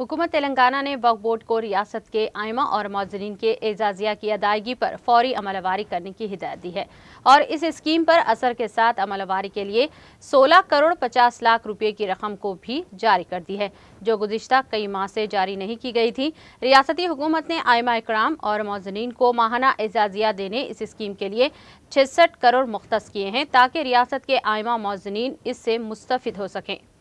हुकूमत तेलंगाना ने वक्फ बोर्ड को रियासत के आयमा और मौजरीन के एजाजिया की अदायगी पर फौरी अमलवारी करने की हिदायत दी है और इस स्कीम पर असर के साथ अमलवारी के लिए 16 करोड़ 50 लाख रुपए की रकम को भी जारी कर दी है जो गुजशत कई माह से जारी नहीं की गई थी रियासती हुकूमत ने आयमा इकराम और मौजरीन को माहाना एजाजिया देने इस स्कीम के लिए छसठ करोड़ मुख्त किए हैं ताकि रियासत के आयमा मौजरीन इससे मुस्तफ़ हो सकें